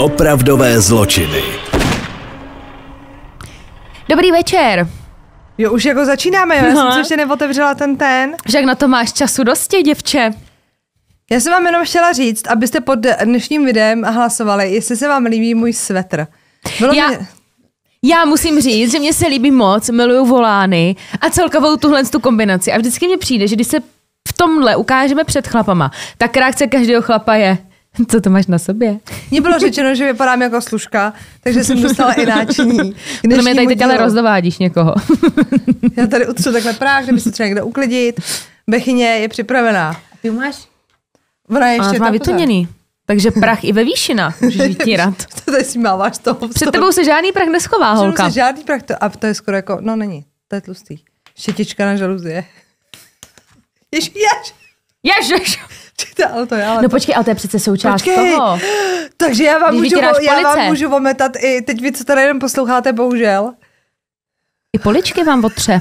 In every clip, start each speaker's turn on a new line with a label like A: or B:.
A: Opravdové zločiny. Dobrý večer. Jo, už jako začínáme, jo? Já jsem no. se ještě neotevřela ten ten. Však na to máš času dosti, děvče. Já jsem vám jenom chtěla říct, abyste pod dnešním videem hlasovali, jestli se vám líbí můj svetr. Bylo Já... Mě... Já musím říct, že mě se líbí moc, miluju
B: volány a celkovou tuhle tu kombinaci. A vždycky mi přijde, že když se v tomhle ukážeme před chlapama, tak reakce každého chlapa je Co to máš na sobě?
A: Mně bylo řečeno, že vypadám jako služka, takže jsem dostala i náčiní. To mě tady teď ale
B: rozdovádíš někoho.
A: Já tady utřu takhle práh, kdyby se třeba někdo uklidit. Bechyně je připravená. A ty máš? Ona je ještě má vytuněný. Takže prach i ve výšina, můžeš vytírat. to tady si máváš toho. Před tebou se žádný prach neschová, holka. Se žádný prach, to, a to je skoro jako, no není, to je tlustý. Šetička na žaluzie. Jež, jež. Jež, ale to je, ale no to... počkej, ale to je přece součást počkej. toho. Takže já vám, můžu, já vám můžu vometat i teď vy, co tady jenom posloucháte, bohužel. I poličky vám otře.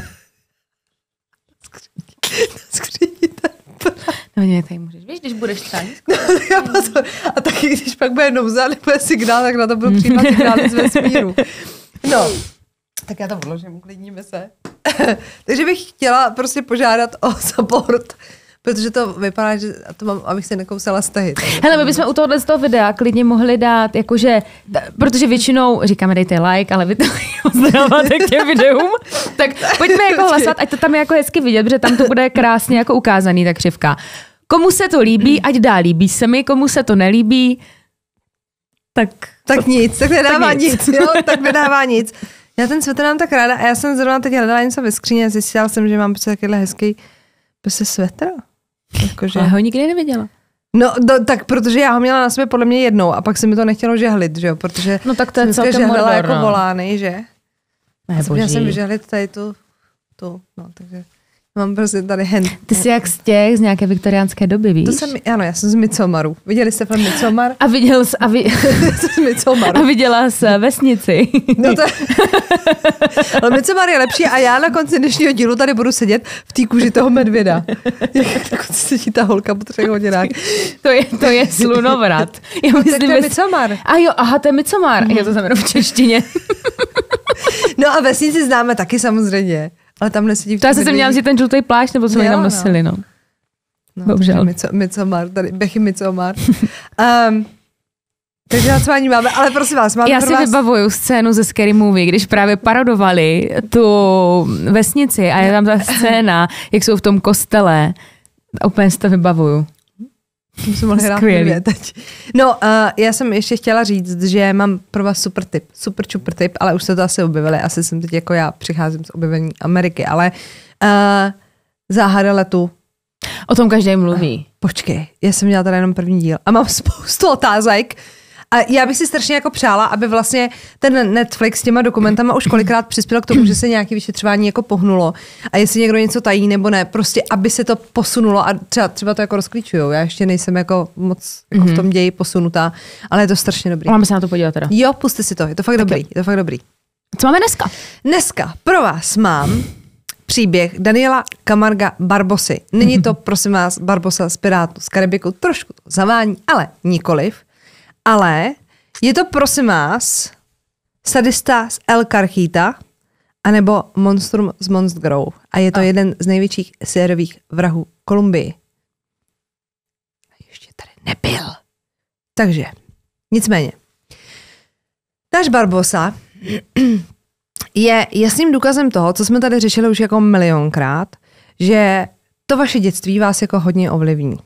A: No ne, tady můžeš, víš, když budeš No, A taky, když pak bude nouza, nebo signál, tak na to budu přijímat signály z vesmíru. No, tak já to vložím uklidníme se. Takže bych chtěla prostě požádat o support protože to vypadá, že to mám, abych si nekousala stehy.
B: Hele, my bychom u tohohle z toho videa klidně mohli dát, jakože, protože většinou říkáme dejte like, ale vy to
A: poznáváte k těm videům, tak
B: pojďme jako hlasovat, ať to tam je jako hezky vidět, protože tam to bude krásně jako ukázaný ta křivka. Komu
A: se to líbí, ať dá líbí se mi, komu se to nelíbí, tak... Tak nic, tak nedává tak nic. nic, jo, tak nedává nic. Já ten svetr mám tak ráda a já jsem zrovna teď hledala něco ve skříně a zjistila jsem, že mám prostě takhle hezký prostě svetr. Jakože... Ale ho nikdy neviděla. No, do, tak protože já ho měla na sebe podle mě jednou a pak se mi to nechtělo žehlit, že jo, protože no, tak to je jsem žehlila jako no. volány, že? Ne, a jsem žehlit tady tu, tu, no, takže... Mám prostě tady hen. Ty jsi jak z těch, z nějaké viktoriánské doby, víš? To jsem, ano, já jsem z Micomaru. Viděli jste film Micomar? A viděl jsi, a, vi... z a viděla jsi vesnici. no to... Ale Micomar je lepší a já na konci dnešního dílu tady budu sedět v té kůži toho medvěda. Jak na konci sedí ta holka po třech hodinách. to je, to je slunovrat. Já myslím, tak to je Micomar. A jo, aha, to je Micomar. Mm. Já to znamenám v češtině. no a vesnici známe taky samozřejmě. Ale tam nesedí v To já jsem se měla vzít ten žlutý plášť, nebo co mi tam no. nosili, no. no. Bohužel. Micomar, tady, Bechy Micomar. um, takže na máme, ale prosím vás, máme Já si vás...
B: vybavuju scénu ze Scary Movie, když právě parodovali tu vesnici a je tam ta scéna, jak jsou v tom kostele. A úplně si to vybavuju.
A: Musím jsme mohli hrát teď. No, uh, já jsem ještě chtěla říct, že mám pro vás super tip, super čupr tip, ale už se to asi objevili, asi jsem teď jako já přicházím z objevení Ameriky, ale uh, záhada letu O tom každý mluví. Eh, počkej, já jsem měla tady jenom první díl a mám spoustu otázek, a já bych si strašně jako přála, aby vlastně ten Netflix s těma dokumentama už kolikrát přispěl k tomu, že se nějaké vyšetřování jako pohnulo. A jestli někdo něco tají nebo ne, prostě aby se to posunulo a třeba, třeba to jako rozklíčujou. Já ještě nejsem jako moc jako v mhm. tom ději posunutá, ale je to strašně dobrý. Máme se na to podívat teda. Jo, puste si to, je to fakt tak dobrý, je to fakt dobrý. Co máme dneska? Dneska pro vás mám příběh Daniela Kamarga Barbosy. Není to, prosím vás, Barbosa z Pirátu z Karibiku, trošku zavání, ale nikoliv. Ale je to prosím vás sadista z El Karchita, anebo Monstrum z Monstgrou. A je to a. jeden z největších sérových vrahů Kolumbii. A ještě tady nebyl. Takže, nicméně. Náš Barbosa je jasným důkazem toho, co jsme tady řešili už jako milionkrát, že to vaše dětství vás jako hodně ovlivní.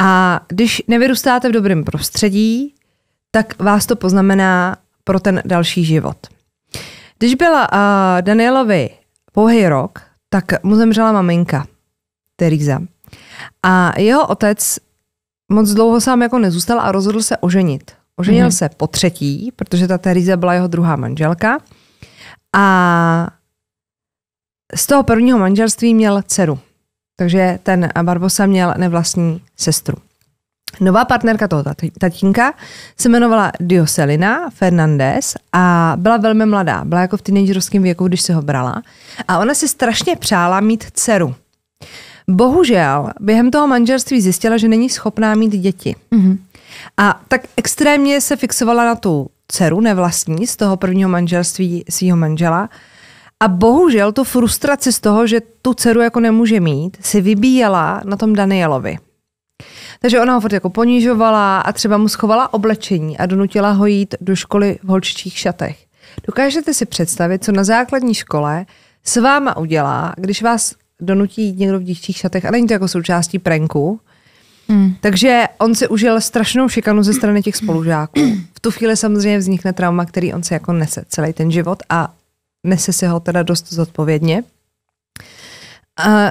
A: A když nevyrůstáte v dobrém prostředí, tak vás to poznamená pro ten další život. Když byla uh, Danielovi pouhý rok, tak mu zemřela maminka, Teresa. A jeho otec moc dlouho sám jako nezůstal a rozhodl se oženit. Oženil mm-hmm. se po třetí, protože ta Teresa byla jeho druhá manželka. A z toho prvního manželství měl dceru. Takže ten Barbosa měl nevlastní sestru. Nová partnerka toho tatínka se jmenovala Dioselina Fernandez a byla velmi mladá, byla jako v teenagerovském věku, když se ho brala. A ona si strašně přála mít dceru. Bohužel během toho manželství zjistila, že není schopná mít děti. Mm-hmm. A tak extrémně se fixovala na tu dceru nevlastní z toho prvního manželství svého manžela a bohužel tu frustraci z toho, že tu dceru jako nemůže mít, si vybíjela na tom Danielovi. Takže ona ho jako ponižovala a třeba mu schovala oblečení a donutila ho jít do školy v holčičích šatech. Dokážete si představit, co na základní škole s váma udělá, když vás donutí jít někdo v dívčích šatech a není to jako součástí pranku. Hmm. Takže on si užil strašnou šikanu ze strany těch spolužáků. V tu chvíli samozřejmě vznikne trauma, který on se jako nese celý ten život a nese si ho teda dost zodpovědně. A,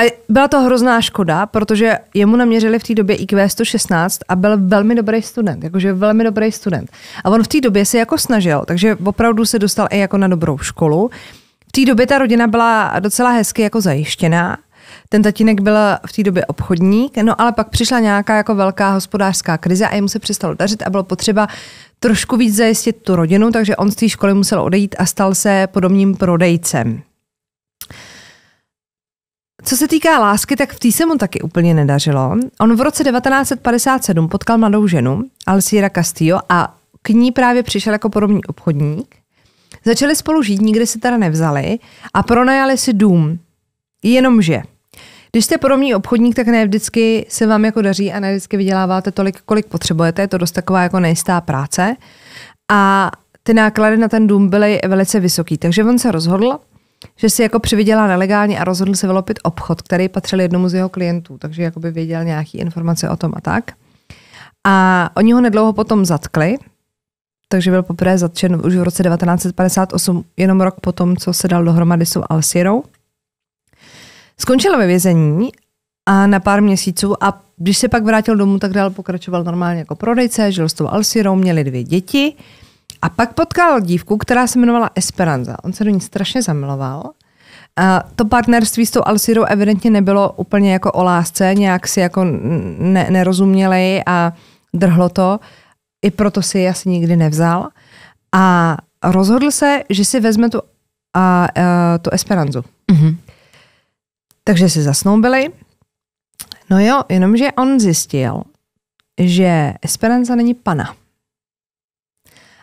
A: a byla to hrozná škoda, protože jemu naměřili v té době IQ 116 a byl velmi dobrý student, jakože velmi dobrý student. A on v té době se jako snažil, takže opravdu se dostal i jako na dobrou školu. V té době ta rodina byla docela hezky jako zajištěná ten tatínek byl v té době obchodník, no ale pak přišla nějaká jako velká hospodářská krize a jemu se přestalo dařit a bylo potřeba trošku víc zajistit tu rodinu, takže on z té školy musel odejít a stal se podobným prodejcem. Co se týká lásky, tak v té se mu taky úplně nedařilo. On v roce 1957 potkal mladou ženu, Alcira Castillo, a k ní právě přišel jako podobný obchodník. Začali spolu žít, nikdy se teda nevzali a pronajali si dům. Jenomže když jste podobný obchodník, tak ne vždycky se vám jako daří a ne vždycky vyděláváte tolik, kolik potřebujete. Je to dost taková jako nejistá práce. A ty náklady na ten dům byly velice vysoký. Takže on se rozhodl, že si jako přivydělá nelegálně a rozhodl se vylopit obchod, který patřil jednomu z jeho klientů, takže jako by věděl nějaký informace o tom a tak. A oni ho nedlouho potom zatkli, takže byl poprvé zatčen už v roce 1958, jenom rok potom, co se dal dohromady s Alsirou. Skončil ve vězení a na pár měsíců a když se pak vrátil domů, tak dál pokračoval normálně jako prodejce, žil s tou Alsirou, měli dvě děti a pak potkal dívku, která se jmenovala Esperanza. On se do ní strašně zamiloval a to partnerství s tou Alcirou evidentně nebylo úplně jako o lásce, nějak si jako ne, nerozuměli a drhlo to. I proto si ji asi nikdy nevzal. A rozhodl se, že si vezme tu, a, a, tu Esperanzu. Mm-hmm. Takže se zasnoubili. No jo, jenomže on zjistil, že Esperanza není pana.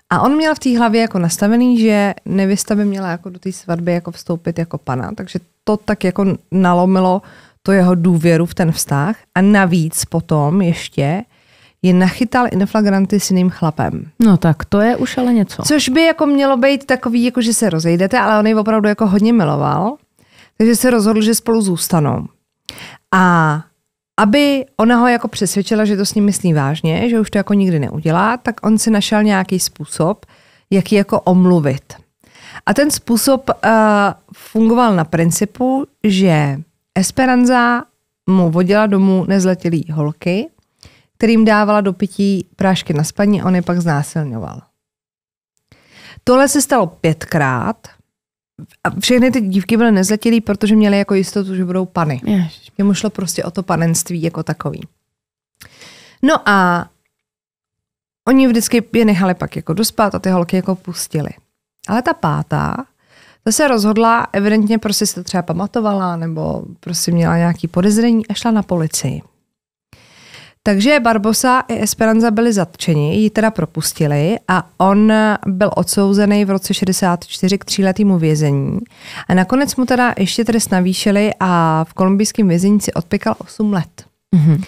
A: A on měl v té hlavě jako nastavený, že nevěsta by měla jako do té svatby jako vstoupit jako pana, takže to tak jako nalomilo to jeho důvěru v ten vztah a navíc potom ještě je nachytal inflagranty s jiným chlapem. No tak to je už ale něco. Což by jako mělo být takový, jako že se rozejdete, ale on ji opravdu jako hodně miloval. Takže se rozhodl, že spolu zůstanou. A aby ona ho jako přesvědčila, že to s ním myslí vážně, že už to jako nikdy neudělá, tak on si našel nějaký způsob, jak ji jako omluvit. A ten způsob uh, fungoval na principu, že Esperanza mu vodila domů nezletilý holky, kterým dávala do pití prášky na spaní, on je pak znásilňoval. Tohle se stalo pětkrát – a všechny ty dívky byly nezletilý, protože měly jako jistotu, že budou pany. Ježiš. Jemu šlo prostě o to panenství jako takový. No a oni vždycky je nechali pak jako dospat a ty holky jako pustili. Ale ta pátá, ta se rozhodla, evidentně prostě si to třeba pamatovala, nebo prostě měla nějaký podezření a šla na policii. Takže Barbosa i Esperanza byli zatčeni, ji teda propustili a on byl odsouzený v roce 64 k tříletému vězení. A nakonec mu teda ještě trest navýšili a v kolumbijském vězení si odpěkal 8 let. Mm-hmm.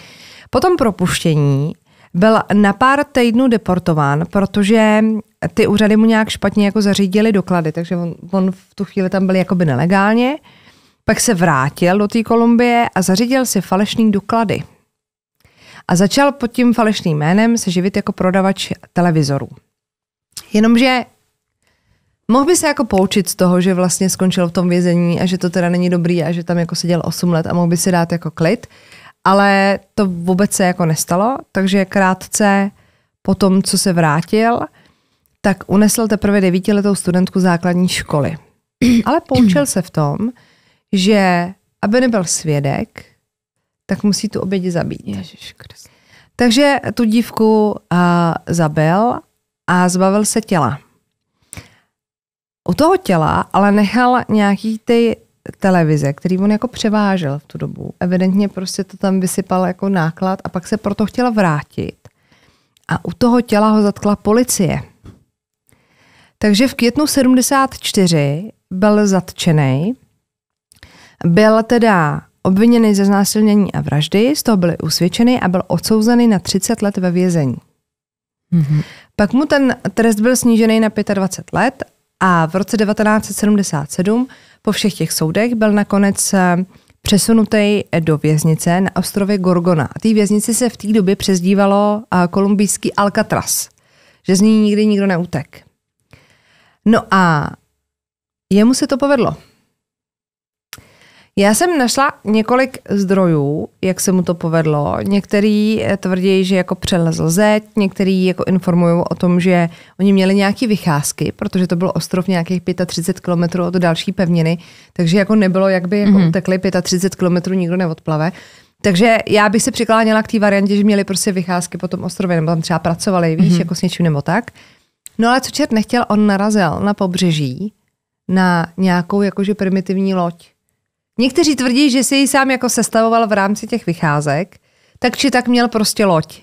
A: Po tom propuštění byl na pár týdnů deportován, protože ty úřady mu nějak špatně jako zařídili doklady, takže on, on v tu chvíli tam byl jakoby nelegálně. Pak se vrátil do té Kolumbie a zařídil si falešný doklady a začal pod tím falešným jménem se živit jako prodavač televizorů. Jenomže mohl by se jako poučit z toho, že vlastně skončil v tom vězení a že to teda není dobrý a že tam jako seděl 8 let a mohl by si dát jako klid, ale to vůbec se jako nestalo, takže krátce po tom, co se vrátil, tak unesl teprve devítiletou studentku základní školy. Ale poučil se v tom, že aby nebyl svědek, tak musí tu oběť zabít. Ježiš Takže tu dívku uh, zabil a zbavil se těla. U toho těla ale nechal nějaký ty televize, který on jako převážel v tu dobu. Evidentně prostě to tam vysypal jako náklad a pak se proto chtěla vrátit. A u toho těla ho zatkla policie. Takže v květnu 74 byl zatčený. Byl teda obviněny ze znásilnění a vraždy, z toho byly usvědčeny a byl odsouzený na 30 let ve vězení. Mm-hmm. Pak mu ten trest byl snížený na 25 let a v roce 1977 po všech těch soudech byl nakonec eh, přesunutý do věznice na ostrově Gorgona. A té věznici se v té době přezdívalo eh, kolumbijský Alcatraz, že z ní nikdy nikdo neutek. No a jemu se to povedlo. Já jsem našla několik zdrojů, jak se mu to povedlo. Některý eh, tvrdí, že jako přelezl zeď, některý jako informují o tom, že oni měli nějaké vycházky, protože to byl ostrov nějakých 35 km od další pevniny, takže jako nebylo, jak by jako mm-hmm. utekli 35 km, nikdo neodplave. Takže já bych se přikláněla k té variantě, že měli prostě vycházky po tom ostrově, nebo tam třeba pracovali, víš, mm-hmm. jako s něčím nebo tak. No ale co čert nechtěl, on narazil na pobřeží na nějakou jakože primitivní loď Někteří tvrdí, že si ji sám jako sestavoval v rámci těch vycházek, tak či tak měl prostě loď.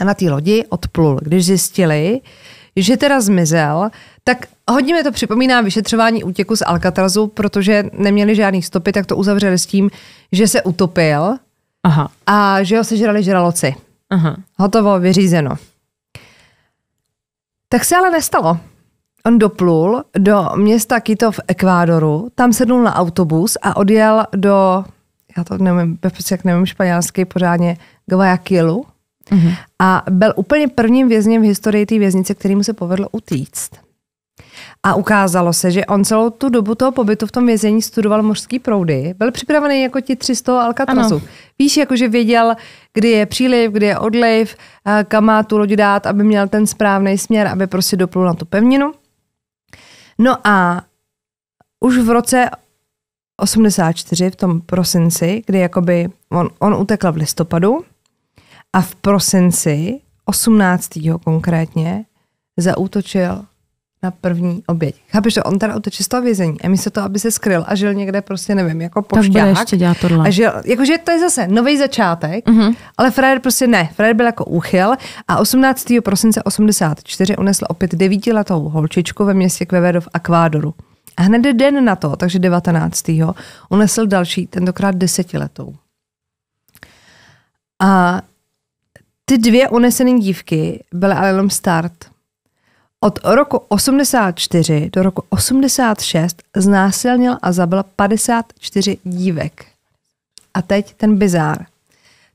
A: A na té lodi odplul. Když zjistili, že teda zmizel, tak hodně mi to připomíná vyšetřování útěku z Alcatrazu, protože neměli žádný stopy, tak to uzavřeli s tím, že se utopil Aha. a že ho sežrali žraloci. Aha. Hotovo, vyřízeno. Tak se ale nestalo. On doplul do města Quito v Ekvádoru, tam sednul na autobus a odjel do, já to nevím, prostě jak nevím španělsky pořádně, Guayaquilu. Mm-hmm. A byl úplně prvním vězněm v historii té věznice, kterýmu se povedlo utíct. A ukázalo se, že on celou tu dobu toho pobytu v tom vězení studoval mořský proudy. Byl připravený jako ti 300 Alcatrazu. Ano. Víš, jakože věděl, kdy je příliv, kdy je odliv, eh, kam má tu loď dát, aby měl ten správný směr, aby prostě doplul na tu pevninu. No a už v roce 84, v tom prosinci, kdy jakoby on, on utekl v listopadu a v prosinci 18. konkrétně zaútočil na první oběť. Chápeš, že on teda uteče z toho vězení a místo to aby se skryl a žil někde prostě, nevím, jako pošťák. Tak bude ještě dělat tohle. A žil, jakože to je zase nový začátek, mm-hmm. ale Frajer prostě ne. Frajer byl jako úchyl a 18. prosince 84 unesl opět devítiletou holčičku ve městě Quevedo v Akvádoru. A hned den na to, takže 19. unesl další, tentokrát desetiletou. A ty dvě unesené dívky byly ale jenom start – od roku 84 do roku 86 znásilnil a zabil 54 dívek. A teď ten bizár.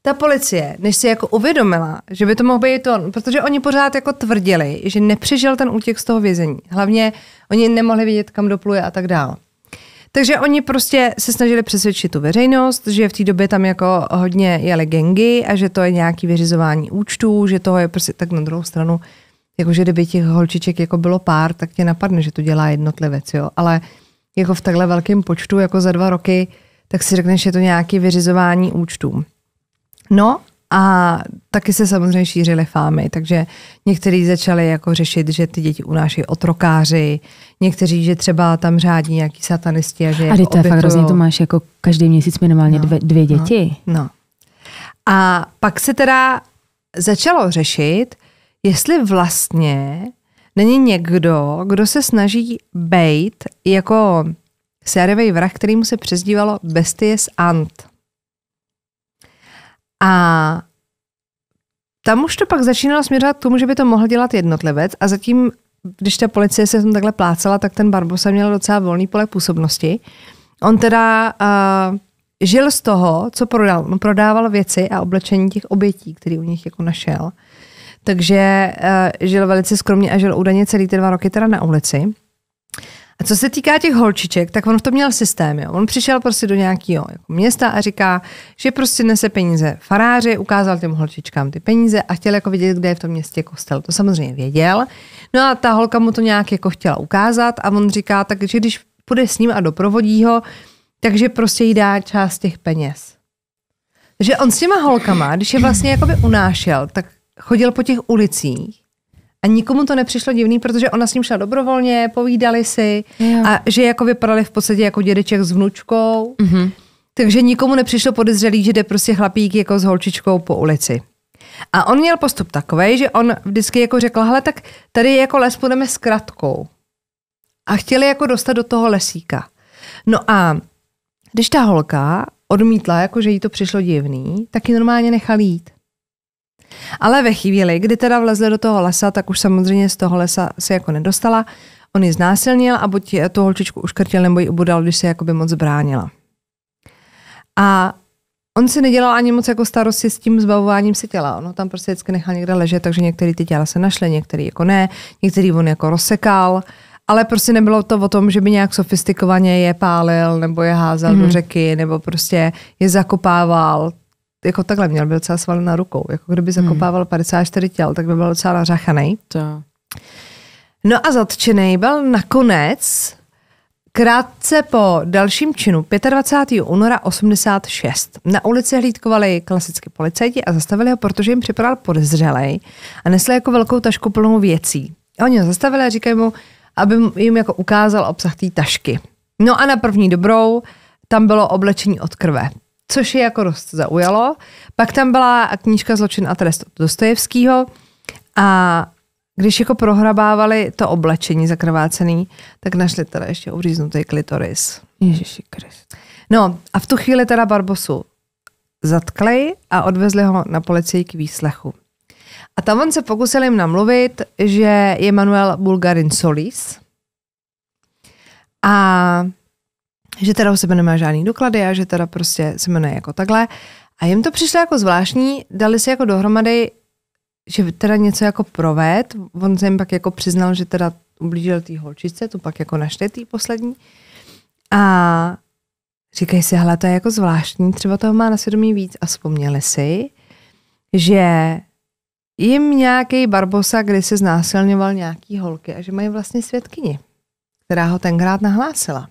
A: Ta policie, než si jako uvědomila, že by to mohl být on, protože oni pořád jako tvrdili, že nepřežil ten útěk z toho vězení. Hlavně oni nemohli vědět, kam dopluje a tak dál. Takže oni prostě se snažili přesvědčit tu veřejnost, že v té době tam jako hodně jeli gengy a že to je nějaký vyřizování účtů, že toho je prostě tak na druhou stranu jakože kdyby těch holčiček jako bylo pár, tak tě napadne, že to dělá jednotlivec, jo. Ale jako v takhle velkém počtu, jako za dva roky, tak si řekneš, že je to nějaké vyřizování účtů. No a taky se samozřejmě šířily fámy, takže někteří začali jako řešit, že ty děti unáší otrokáři, někteří, že třeba tam řádí nějaký satanisti a že A ty to je fakt hrozně, to máš
B: jako každý měsíc minimálně no, dvě, dvě no. děti.
A: No, no. A pak se teda začalo řešit, jestli vlastně není někdo, kdo se snaží být jako sérový vrah, kterýmu se přezdívalo Besties Ant. A tam už to pak začínalo směřovat k tomu, že by to mohl dělat jednotlivec a zatím, když ta policie se tam takhle plácala, tak ten Barbosa měl docela volný pole působnosti. On teda uh, žil z toho, co prodal. On prodával věci a oblečení těch obětí, který u nich jako našel. Takže uh, žil velice skromně a žil údajně celý ty dva roky teda na ulici. A co se týká těch holčiček, tak on v tom měl systém. Jo. On přišel prostě do nějakého jako města a říká, že prostě nese peníze faráři, ukázal těm holčičkám ty peníze a chtěl jako vidět, kde je v tom městě kostel. To samozřejmě věděl. No a ta holka mu to nějak jako chtěla ukázat a on říká, takže když půjde s ním a doprovodí ho, takže prostě jí dá část těch peněz. Že on s těma holkama, když je vlastně jakoby unášel, tak chodil po těch ulicích a nikomu to nepřišlo divný, protože ona s ním šla dobrovolně, povídali si jo. a že jako vypadali v podstatě jako dědeček s vnučkou. Mm-hmm. Takže nikomu nepřišlo podezřelý, že jde prostě chlapík jako s holčičkou po ulici. A on měl postup takový, že on vždycky jako řekl, hele, tak tady je jako les, půjdeme s kratkou. A chtěli jako dostat do toho lesíka. No a když ta holka odmítla, jako že jí to přišlo divný, tak ji normálně nechal jít. Ale ve chvíli, kdy teda vlezli do toho lesa, tak už samozřejmě z toho lesa se jako nedostala. On ji znásilnil a buď tu holčičku uškrtil nebo ji ubudal, když se jakoby moc bránila. A on si nedělal ani moc jako starosti s tím zbavováním si těla. Ono tam prostě vždycky nechal někde ležet, takže některý ty těla se našly, některý jako ne, některý on jako rozsekal. Ale prostě nebylo to o tom, že by nějak sofistikovaně je pálil, nebo je házel mm-hmm. do mhm. řeky, nebo prostě je zakopával jako takhle měl, byl docela svalená rukou. Jako kdyby zakopával hmm. 54 těl, tak by byl docela nařachaný. To. No a zatčený byl nakonec krátce po dalším činu 25. února 86. Na ulici hlídkovali klasicky policajti a zastavili ho, protože jim připadal podezřelej a nesl jako velkou tašku plnou věcí. A oni ho zastavili a říkají mu, aby jim jako ukázal obsah té tašky. No a na první dobrou tam bylo oblečení od krve což je jako dost zaujalo. Pak tam byla knížka Zločin a trest od Dostojevského a když jako prohrabávali to oblečení zakrvácený, tak našli teda ještě uříznutý klitoris. Ježiši Krist. No a v tu chvíli teda Barbosu zatkli a odvezli ho na policii k výslechu. A tam on se pokusil jim namluvit, že je Manuel Bulgarin Solis. A že teda u sebe nemá žádný doklady a že teda prostě se jmenuje jako takhle. A jim to přišlo jako zvláštní, dali si jako dohromady, že teda něco jako proved, on se jim pak jako přiznal, že teda ublížil té holčičce, tu pak jako našli tý poslední. A říkají si, hele, to je jako zvláštní, třeba toho má na svědomí víc a vzpomněli si, že jim nějaký Barbosa se znásilňoval nějaký holky a že mají vlastně světkyni, která ho tenkrát nahlásila.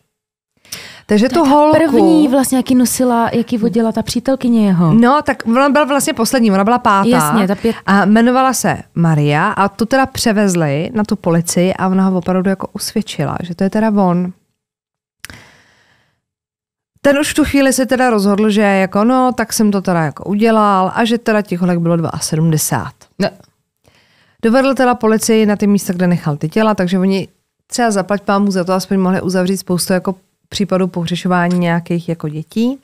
A: Takže tu holku... První vlastně, jaký nosila, jaký vodila ta přítelkyně jeho. No, tak ona byla vlastně poslední, ona byla pátá. Jasně, ta pět... A jmenovala se Maria a tu teda převezli na tu policii a ona ho opravdu jako usvědčila, že to je teda on. Ten už v tu chvíli se teda rozhodl, že jako no, tak jsem to teda jako udělal a že teda těch holek bylo 72. Ne. No. Dovedl teda policii na ty místa, kde nechal ty těla, takže oni třeba zaplať pámu za to aspoň mohli uzavřít spoustu jako případu pohřešování nějakých jako dětí.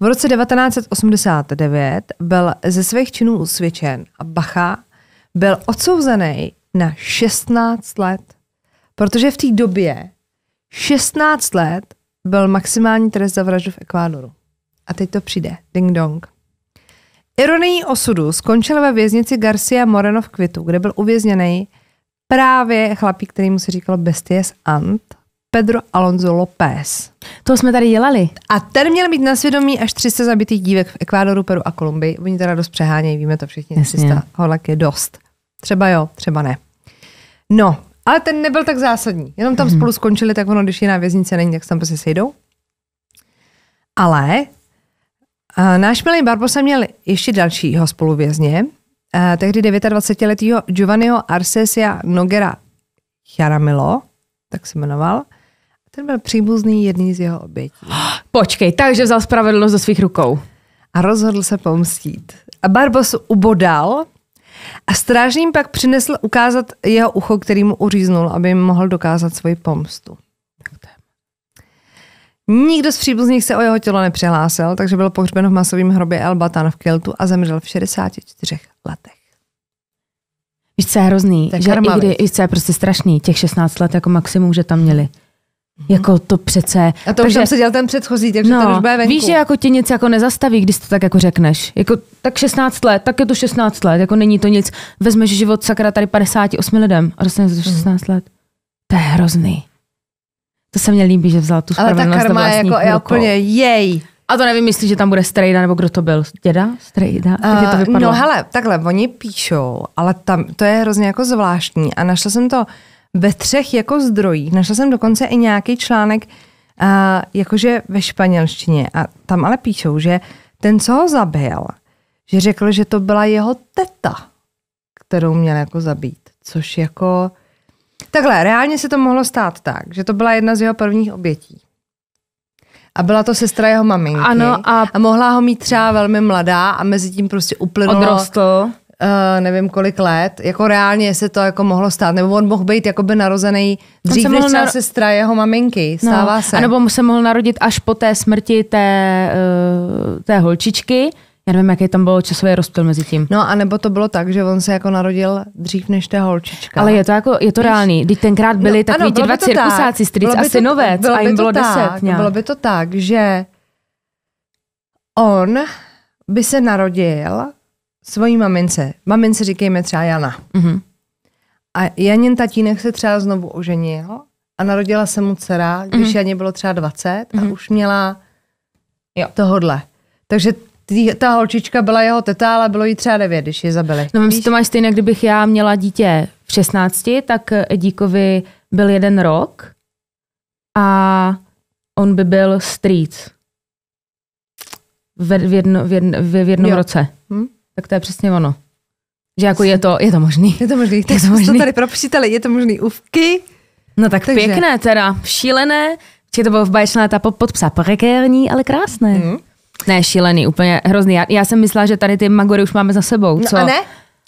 A: V roce 1989 byl ze svých činů usvědčen a Bacha byl odsouzený na 16 let, protože v té době 16 let byl maximální trest za vraždu v Ekvádoru. A teď to přijde. Ding dong. Ironii osudu skončil ve věznici Garcia Moreno v Kvitu, kde byl uvězněný právě chlapík, který mu se říkal Besties Ant, Pedro Alonso López. To jsme tady dělali. A ten měl mít na svědomí až 300 zabitých dívek v Ekvádoru, Peru a Kolumbii. Oni teda dost přehánějí, víme to všichni. Jasně. 300 holek je dost. Třeba jo, třeba ne. No, ale ten nebyl tak zásadní. Jenom tam mm-hmm. spolu skončili, tak ono, když na věznice není, tak se tam prostě sejdou. Ale a eh, náš milý Barbosa měl ještě dalšího spoluvězně, a eh, tehdy 29-letého Giovanniho Arcesia Nogera Charamilo, tak se jmenoval, ten byl příbuzný jedný z jeho obětí. Počkej, takže vzal spravedlnost do svých rukou. A rozhodl se pomstít. A Barbos ubodal a strážným pak přinesl ukázat jeho ucho, který mu uříznul, aby jim mohl dokázat svoji pomstu. Nikdo z příbuzných se o jeho tělo nepřihlásil, takže byl pohřben v masovém hrobě El v Kiltu a zemřel v 64 letech. Víš, co je hrozný? že i kdy,
B: víš, co je prostě strašný, těch 16 let jako maximum, že tam měli. Jako to přece. A to takže, už tam dělal
A: ten předchozí, takže no, to už bude venku. Víš, že jako
B: tě nic jako nezastaví, když to tak jako řekneš. Jako tak 16 let, tak je to 16 let, jako není to nic. Vezmeš život sakra tady 58 lidem a dostaneš to 16 mm. let. To je hrozný. To se mně líbí, že vzal tu Ale ta karma je jako, je úplně
A: jej.
B: A to nevím, jestli, že tam bude strejda, nebo kdo to byl. Děda? Strejda? Uh, to No hele,
A: takhle, oni píšou, ale tam to je hrozně jako zvláštní. A našla jsem to, ve třech jako zdrojích. Našla jsem dokonce i nějaký článek, uh, jakože ve španělštině. A tam ale píšou, že ten, co ho zabil, že řekl, že to byla jeho teta, kterou měl jako zabít. Což jako... Takhle, reálně se to mohlo stát tak, že to byla jedna z jeho prvních obětí. A byla to sestra jeho maminky. Ano, a... a mohla ho mít třeba velmi mladá a mezi tím prostě uplynulo... Odrostl. Eh, nevím kolik let, jako reálně se to jako mohlo stát, nebo on mohl být jakoby narozený dřív, než naro... sestra jeho maminky, no, stává no, se. A nebo
B: se mohl narodit až po té smrti té, uh, té holčičky, já nevím, jaký tam byl časový rozptyl mezi tím.
A: No a nebo to bylo tak, že on se jako narodil dřív než ta holčička. Ale je to jako, je to reálný. Když tenkrát byli no, takový ano, ti dva cirkusáci, strýc a synovec bylo a jim bylo deset. Tak, bylo by to tak, že on by se narodil svojí mamince. Mamince říkejme třeba Jana. Mm-hmm. A Janin tatínek se třeba znovu oženil a narodila se mu dcera, když mm-hmm. Janě bylo třeba 20 a mm-hmm. už měla jo. tohodle. Takže tý, ta holčička byla jeho teta, ale bylo jí třeba 9, když je zabili. No myslím, to máš stejně, kdybych já měla dítě v
B: 16, tak díkovi byl jeden rok a on by byl strýc v, jedno, v, jedno, v jednom jo. roce tak to je přesně ono. Že jako je to, je to možný. Je to možný. Tak je to možný. to tady
A: pro přítele, je to možný uvky.
B: No tak Takže. pěkné teda, šílené. Či to bylo v baječná ta podpsa prekérní, ale krásné. Mm. Ne,
A: šílený, úplně hrozný. Já, já jsem myslela, že tady ty magory už máme za sebou. No co? No a ne?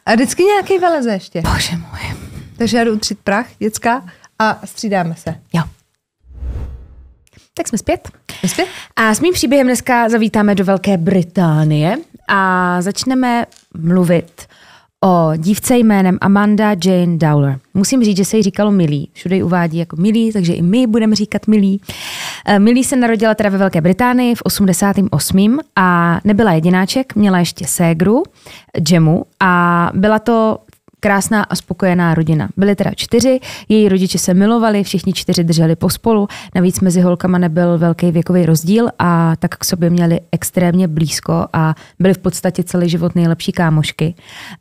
A: A vždycky nějaký veleze ještě. Bože můj. Takže já jdu utřít prach, děcka, a střídáme se. Jo.
B: Tak jsme zpět. Jsme zpět. A s mým příběhem dneska zavítáme do Velké Británie a začneme mluvit o dívce jménem Amanda Jane Dowler. Musím říct, že se jí říkalo Milí. Všude ji uvádí jako Milí, takže i my budeme říkat Milí. Eh, Milí se narodila teda ve Velké Británii v 88. a nebyla jedináček, měla ještě ségru, Jemu a byla to krásná a spokojená rodina. Byly teda čtyři, její rodiče se milovali, všichni čtyři drželi pospolu, navíc mezi holkama nebyl velký věkový rozdíl a tak k sobě měli extrémně blízko a byli v podstatě celý život nejlepší kámošky.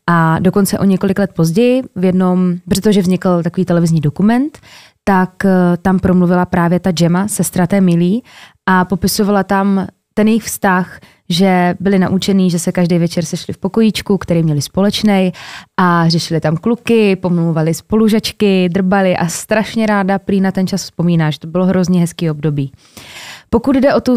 B: A dokonce o několik let později, v jednom, protože vznikl takový televizní dokument, tak eh, tam promluvila právě ta Gemma, sestra té Milí, a popisovala tam ten jejich vztah, že byli naučený, že se každý večer sešli v pokojíčku, který měli společný a řešili tam kluky, pomluvali spolužačky, drbali a strašně ráda prý na ten čas vzpomíná, že to bylo hrozně hezký období. Pokud jde o tu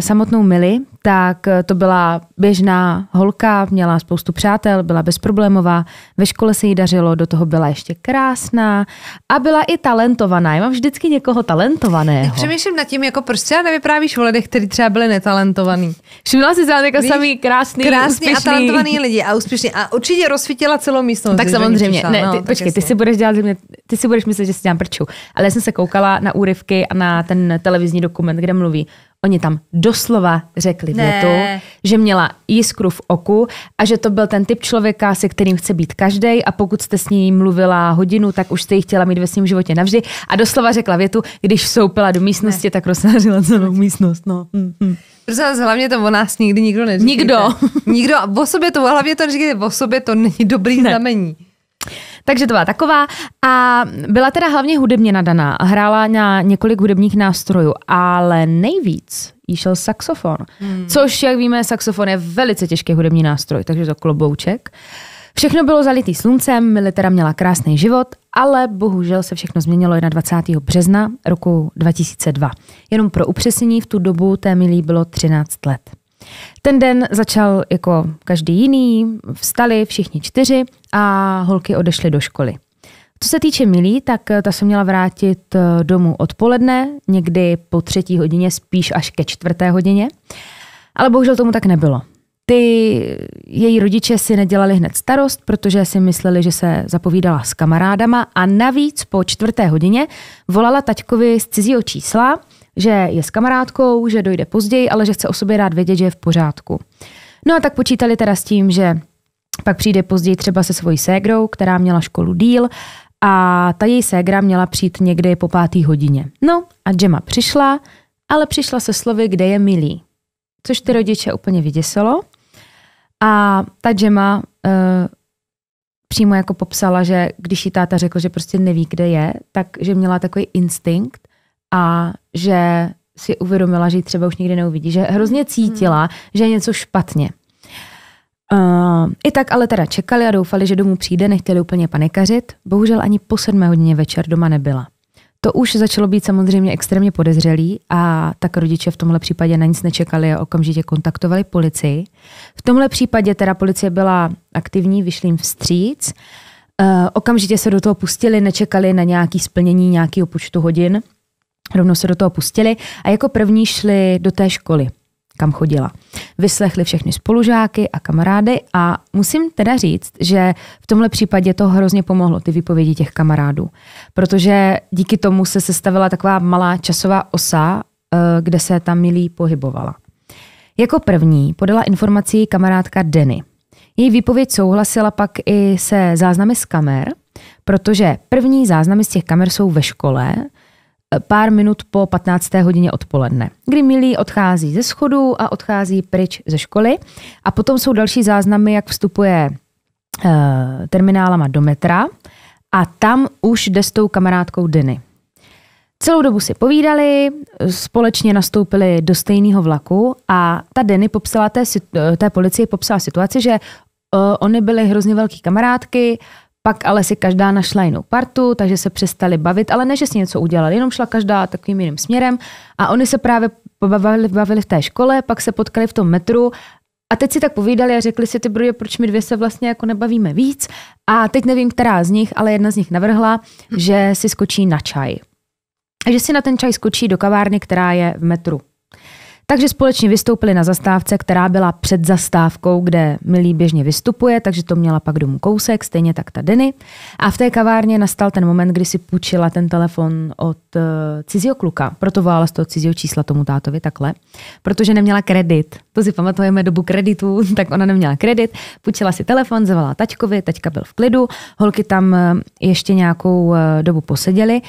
B: samotnou Mili, tak eh, to byla běžná holka, měla spoustu přátel, byla bezproblémová, ve škole se jí dařilo, do toho byla ještě krásná a byla i talentovaná. Já mám vždycky někoho talentovaného.
A: Přemýšlím nad tím, jako proč třeba nevyprávíš o lidech, kteří třeba byli netalentovaný. Všimla si jako samý krásný, krásný úspěšný. a talentovaný lidi a úspěšný a určitě rozsvítila celou místnost. Tak samozřejmě, ne, no, ty, no, počkej, ty si
B: budeš dělat mě ty si budeš myslet, že si dělám prču. Ale já jsem se koukala na úryvky a na ten televizní dokument, kde mluví. Oni tam doslova řekli ne. větu, že měla jiskru v oku a že to byl ten typ člověka, se kterým chce být každý a pokud jste s ní mluvila hodinu, tak už jste ji chtěla mít ve svém životě navždy. A doslova řekla větu, když vstoupila do místnosti, ne. tak rozsářila celou místnost. No. Hm, hm.
A: Prosím vás, hlavně to o nás nikdy nikdo neříká. Nikdo. nikdo. A o sobě to, hlavně to neříkejte, o sobě to není dobrý ne. znamení. Takže to byla
B: taková a byla teda hlavně hudebně nadaná. Hrála na několik hudebních nástrojů, ale nejvíc jí šel saxofon. Hmm. Což, jak víme, saxofon je velice těžký hudební nástroj, takže to klobouček. Všechno bylo zalitý sluncem, Militera měla krásný život, ale bohužel se všechno změnilo 21. března roku 2002. Jenom pro upřesnění, v tu dobu té Milí bylo 13 let. Ten den začal jako každý jiný, vstali všichni čtyři a holky odešly do školy. Co se týče Milí, tak eh, ta se měla vrátit eh, domů odpoledne, někdy po třetí hodině, spíš až ke čtvrté hodině. Ale bohužel tomu tak nebylo. Ty, její rodiče si nedělali hned starost, protože si mysleli, že se zapovídala s kamarádama a navíc po čtvrté hodině volala taťkovi z cizího čísla, že je s kamarádkou, že dojde později, ale že chce o sobě rád vědět, že je v pořádku. No a tak počítali teda s tím, že pak přijde později třeba se svojí ségrou, která měla školu díl a ta její ségra měla přijít někdy po pátý hodině. No a Gemma přišla, ale přišla se slovy, kde je milý. Což ty rodiče úplně vyděsilo. A ta Gemma uh, přímo jako popsala, že když jí táta řekl, že prostě neví, kde je, tak že měla takový instinkt, a že si uvědomila, že ji třeba už nikdy neuvidí, že hrozně cítila, hmm. že je něco špatně. Uh, I tak ale teda čekali a doufali, že domů přijde, nechtěli úplně panikařit. Bohužel ani po sedmé hodině večer doma nebyla. To už začalo být samozřejmě extrémně podezřelý a tak rodiče v tomhle případě na nic nečekali a okamžitě kontaktovali policii. V tomhle případě teda policie byla aktivní, vyšli jim vstříc, uh, okamžitě se do toho pustili, nečekali na nějaké splnění nějakého počtu hodin Rovnou se do toho pustili a jako první šli do té školy, kam chodila. Vyslechli všechny spolužáky a kamarády a musím teda říct, že v tomhle případě to hrozně pomohlo, ty výpovědi těch kamarádů, protože díky tomu se sestavila taková malá časová osa, eh, kde se ta milí pohybovala. Jako první podala informaci kamarádka Denny. Její výpověď souhlasila pak i se záznamy z kamer, protože první záznamy z těch kamer jsou ve škole, pár minut po 15. hodině odpoledne, kdy Milí odchází ze schodu a odchází pryč ze školy. A potom jsou další záznamy, jak vstupuje uh, terminálama do metra a tam už jde s tou kamarádkou Denny. Celou dobu si povídali, společně nastoupili do stejného vlaku a ta Denny popsala té, té policii popsala situaci, že uh, oni byly hrozně velký kamarádky, pak ale si každá našla jinou partu, takže se přestali bavit, ale ne, že si něco udělali, jenom šla každá takovým jiným směrem a oni se právě bavili, bavili v té škole, pak se potkali v tom metru a teď si tak povídali a řekli si ty brudě, proč my dvě se vlastně jako nebavíme víc. A teď nevím, která z nich, ale jedna z nich navrhla, že si skočí na čaj. A že si na ten čaj skočí do kavárny, která je v metru. Takže společně vystoupili na zastávce, která byla před zastávkou, kde Milí běžně vystupuje, takže to měla pak domů kousek, stejně tak ta Denny. A v té kavárně nastal ten moment, kdy si půjčila ten telefon od uh, cizího kluka, proto volala z toho cizího čísla tomu tátovi takhle, protože neměla kredit. To si pamatujeme dobu kreditů, tak ona neměla kredit, půjčila si telefon, zavolala taťkovi, taťka byl v klidu, holky tam eh, ještě nějakou eh, dobu poseděly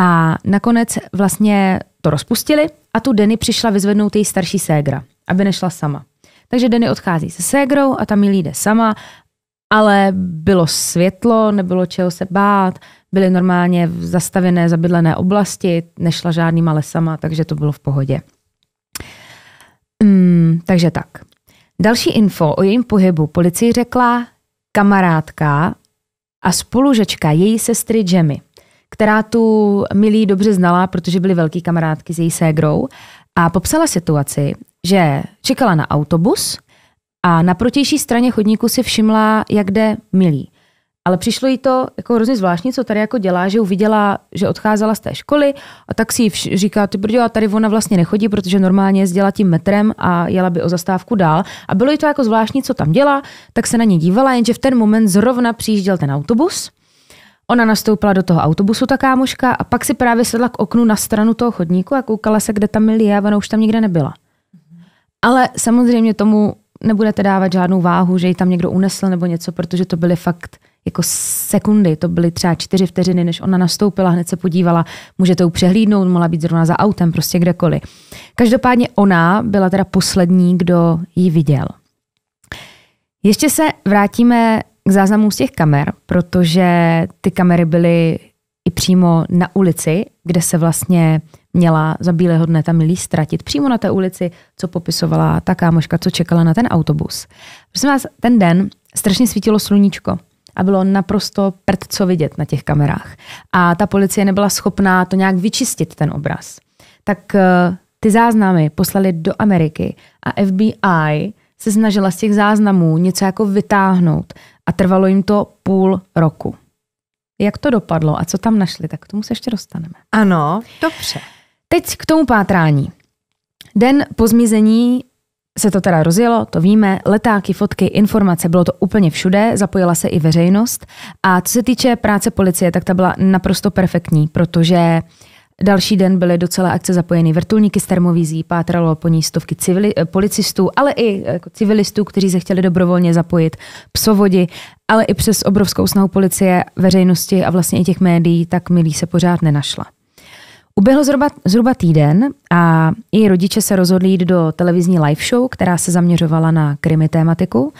B: a nakonec vlastně to rozpustili a tu Denny přišla vyzvednout její starší ségra, aby nešla sama. Takže Denny odchází se ségrou a tam Milí jde sama, ale bylo světlo, nebylo čeho se bát, byly normálně zastavené, zabydlené oblasti, nešla žádnýma lesama, takže to bylo v pohodě. Hmm, takže tak. Další info o jejím pohybu policii řekla kamarádka a spolužečka její sestry Jemmy která tu Milí dobře znala, protože byly velký kamarádky s její ségrou a popsala situaci, že čekala na autobus a na protější straně chodníku si všimla, jak jde Milí. Ale přišlo jí to jako hrozně zvláštní, co tady jako dělá, že uviděla, že odcházela z té školy a tak si vš- říká, ty brďo, a tady ona vlastně nechodí, protože normálně jezdila tím metrem a jela by o zastávku dál. A bylo jí to jako zvláštní, co tam dělá, tak se na ně dívala, jenže v ten moment zrovna přijížděl ten autobus Ona nastoupila do toho autobusu, ta kámoška, a pak si právě sedla k oknu na stranu toho chodníku a koukala se, kde tam je a ona už tam nikde nebyla. Ale samozřejmě tomu nebudete dávat žádnou váhu, že ji tam někdo unesl nebo něco, protože to byly fakt jako sekundy, to byly třeba čtyři vteřiny, než ona nastoupila, hned se podívala, můžete ji přehlídnout, mohla být zrovna za autem, prostě kdekoliv. Každopádně ona byla teda poslední, kdo ji viděl. Ještě se vrátíme k záznamu z těch kamer, protože ty kamery byly i přímo na ulici, kde se vlastně měla za bílého dne tam milí ztratit. Přímo na té ulici, co popisovala ta kámoška, co čekala na ten autobus. Prosím vás, ten den strašně svítilo sluníčko a bylo naprosto prd, co vidět na těch kamerách. A ta policie nebyla schopná to nějak vyčistit, ten obraz. Tak eh, ty záznamy poslali do Ameriky a FBI se snažila z těch záznamů něco jako vytáhnout a trvalo jim to půl roku. Jak to dopadlo a co tam našli, tak k tomu se ještě dostaneme.
A: Ano, dobře.
B: Teď k tomu pátrání. Den po zmizení se to teda rozjelo, to víme, letáky, fotky, informace, bylo to úplně všude, zapojila se i veřejnost. A co se týče práce policie, tak ta byla naprosto perfektní, protože uh, Další den byly do celé akce zapojeny vrtulníky s termovizí, pátralo po ní stovky civili, eh, policistů, ale i eh, jako civilistů, kteří se chtěli dobrovolně zapojit, psovodi, ale i přes obrovskou snahu policie, veřejnosti a vlastně i těch médií, tak Milí se pořád nenašla. Uběhl zhruba, zhruba týden a její rodiče se rozhodli jít do televizní live show, která se zaměřovala na krimi tématiku,